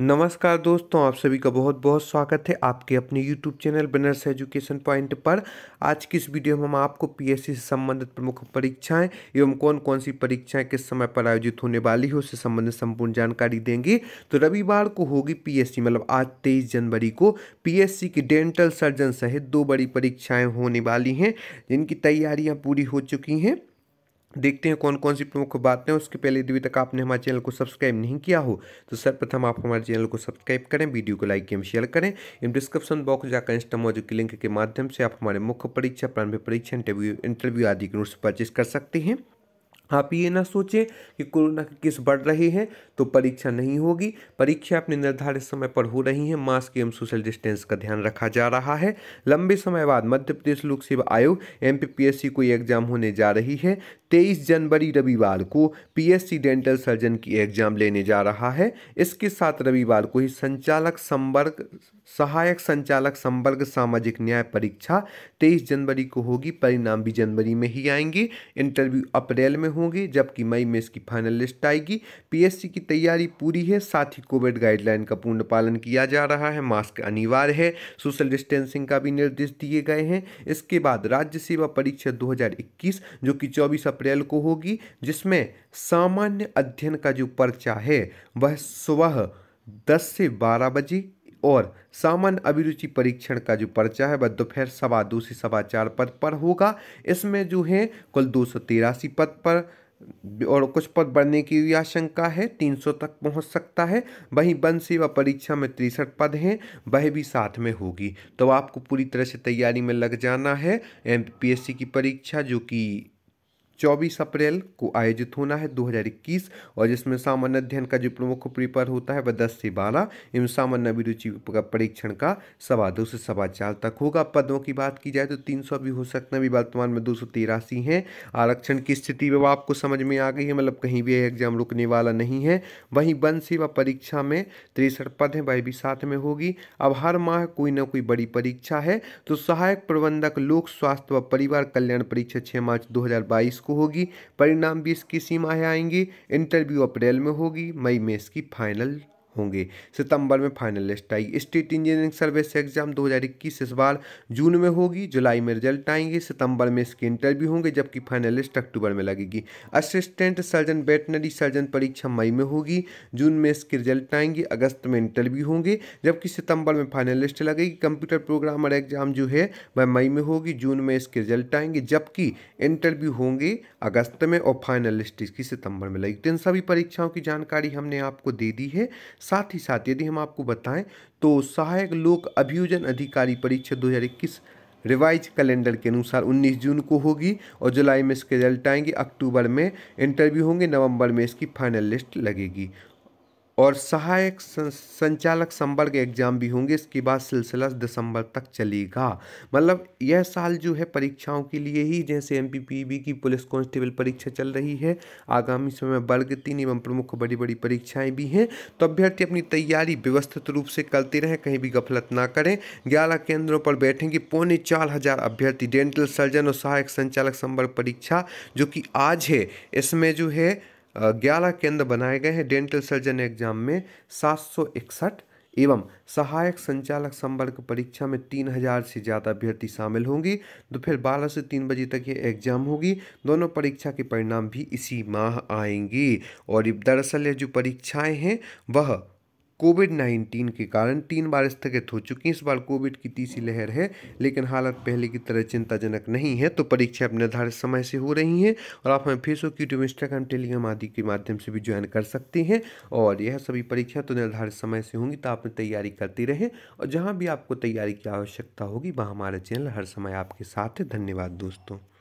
नमस्कार दोस्तों आप सभी का बहुत बहुत स्वागत है आपके अपने YouTube चैनल बनर्स एजुकेशन पॉइंट पर आज की इस वीडियो में हम आपको पीएससी से संबंधित प्रमुख परीक्षाएं एवं कौन कौन सी परीक्षाएं किस समय पर आयोजित होने वाली है उससे संबंधित संपूर्ण जानकारी देंगे तो रविवार को होगी पीएससी मतलब आज तेईस जनवरी को पीएससी की डेंटल सर्जन सहित दो बड़ी परीक्षाएँ होने वाली हैं जिनकी तैयारियाँ पूरी हो चुकी हैं देखते हैं कौन कौन सी प्रमुख बातें उसके पहले यदि तक आपने हमारे चैनल को सब्सक्राइब नहीं किया हो तो सर्वप्रथम आप हमारे चैनल को सब्सक्राइब करें वीडियो को लाइक एवं शेयर करें एवं डिस्क्रिप्शन बॉक्स जाकर इंस्टा मौजूद लिंक के माध्यम से आप हमारे मुख्य परीक्षा प्रारंभिक परीक्षा इंटरव्यू इंटरव्यू आदि के नोट्स परचेज कर सकते हैं आप ये ना सोचें कि कोरोना के केस बढ़ रहे हैं तो परीक्षा नहीं होगी परीक्षा अपने निर्धारित समय पर हो रही है मास्क एवं सोशल डिस्टेंस का ध्यान रखा जा रहा है लंबे समय बाद मध्य प्रदेश लोक सेवा आयोग M P P S C कोई एग्जाम होने जा रही है तेईस जनवरी रविवार को पीएससी डेंटल सर्जन की एग्जाम लेने जा रहा है इसके साथ रविवार को ही संचालक संवर्ग सहायक संचालक संवर्ग सामाजिक न्याय परीक्षा तेईस जनवरी को होगी परिणाम भी जनवरी में ही आएंगे इंटरव्यू अप्रैल में होंगे जबकि मई में इसकी फाइनल लिस्ट आएगी पीएससी की तैयारी पूरी है साथ ही कोविड गाइडलाइन का पूर्ण पालन किया जा रहा है मास्क अनिवार्य है सोशल डिस्टेंसिंग का भी निर्देश दिए गए हैं इसके बाद राज्य सेवा परीक्षा दो जो कि चौबीस अप्रैल अप्रैल को होगी जिसमें सामान्य अध्ययन का जो पर्चा है वह सुबह दस से बारह बजे और सामान्य अभिरुचि परीक्षण का जो पर्चा है वह दोपहर सवा दो से सवा चार पद पर होगा इसमें जो है कुल दो सौ तिरासी पद पर और कुछ पद बढ़ने की भी आशंका है 300 तक पहुंच सकता है वहीं वन सेवा परीक्षा में तिरसठ पद हैं वह भी साथ में होगी तो आपको पूरी तरह से तैयारी में लग जाना है एमपीएससी की परीक्षा जो कि 24 अप्रैल को आयोजित होना है 2021 और जिसमें सामान्य अध्ययन का जो प्रमुख पेपर होता है वह 10 से 12 एवं सामान्य अभिरुचि का परीक्षण का सवा दो से सवा चार तक होगा पदों की बात की जाए तो 300 भी हो सकते हैं अभी वर्तमान में दो सौ हैं आरक्षण की स्थिति वो आपको समझ में आ गई है मतलब कहीं भी एग्जाम रुकने वाला नहीं है वहीं वन सेवा परीक्षा में तिरसठ पद हैं वह भी साथ में होगी अब हर माह कोई ना कोई बड़ी परीक्षा है तो सहायक प्रबंधक लोक स्वास्थ्य व परिवार कल्याण परीक्षा छः मार्च दो को होगी परिणाम भी इसकी सीमाएँ आएंगी इंटरव्यू अप्रैल में होगी मई में इसकी फाइनल होंगे सितंबर में फाइनल लिस्ट आएगी स्टेट इंजीनियरिंग सर्विस एग्जाम 2021 इस बार जून में होगी जुलाई में रिजल्ट आएंगे सितंबर में इसके इंटरव्यू होंगे जबकि फाइनल लिस्ट अक्टूबर में लगेगी असिस्टेंट सर्जन वेटनरी सर्जन परीक्षा मई में होगी जून में इसके रिजल्ट आएंगे अगस्त में इंटरव्यू होंगे जबकि सितंबर में फाइनल लिस्ट लगेगी कंप्यूटर प्रोग्रामर एग्जाम जो है वह मई में होगी जून में इसके रिजल्ट आएंगे जबकि इंटरव्यू होंगे अगस्त में और फाइनल लिस्ट इसकी सितंबर में लगेगी इन सभी परीक्षाओं की जानकारी हमने आपको दे दी है साथ ही साथ यदि हम आपको बताएं तो सहायक लोक अभियोजन अधिकारी परीक्षा 2021 रिवाइज कैलेंडर के अनुसार 19 जून को होगी और जुलाई में इसके रिजल्ट आएंगे अक्टूबर में इंटरव्यू होंगे नवंबर में इसकी फाइनल लिस्ट लगेगी और सहायक संचालक संवर्ग के एग्ज़ाम भी होंगे इसके बाद सिलसिला दिसंबर तक चलेगा मतलब यह साल जो है परीक्षाओं के लिए ही जैसे एम की पुलिस कांस्टेबल परीक्षा चल रही है आगामी समय वर्ग तीन एवं प्रमुख बड़ी बड़ी परीक्षाएं भी हैं तो अभ्यर्थी अपनी तैयारी व्यवस्थित रूप से करते रहें कहीं भी गफलत ना करें ग्यारह केंद्रों पर बैठेंगे पौने चार हज़ार अभ्यर्थी डेंटल सर्जन और सहायक संचालक संवर्ग परीक्षा जो कि आज है इसमें जो है ग्यारह केंद्र बनाए गए हैं डेंटल सर्जन एग्जाम में सात एवं सहायक संचालक संवर्ग परीक्षा में तीन हजार से ज़्यादा अभ्यर्थी शामिल होंगी दोपहर बारह से तीन बजे तक ये एग्जाम होगी दोनों परीक्षा के परिणाम भी इसी माह आएंगी और दरअसल ये जो परीक्षाएं हैं वह कोविड नाइन्टीन के कारण तीन बार स्थगित हो चुकी इस बार कोविड की तीसरी लहर है लेकिन हालत पहले की तरह चिंताजनक नहीं है तो परीक्षा अब निर्धारित समय से हो रही हैं और आप हमें फेसबुक यूट्यूब इंस्टाग्राम टेलीग्राम आदि के माध्यम से भी ज्वाइन कर सकते हैं और यह सभी परीक्षा तो निर्धारित समय से होंगी तो आप तैयारी करती रहें और जहाँ भी आपको तैयारी की आवश्यकता होगी वहाँ हमारा चैनल हर समय आपके साथ है धन्यवाद दोस्तों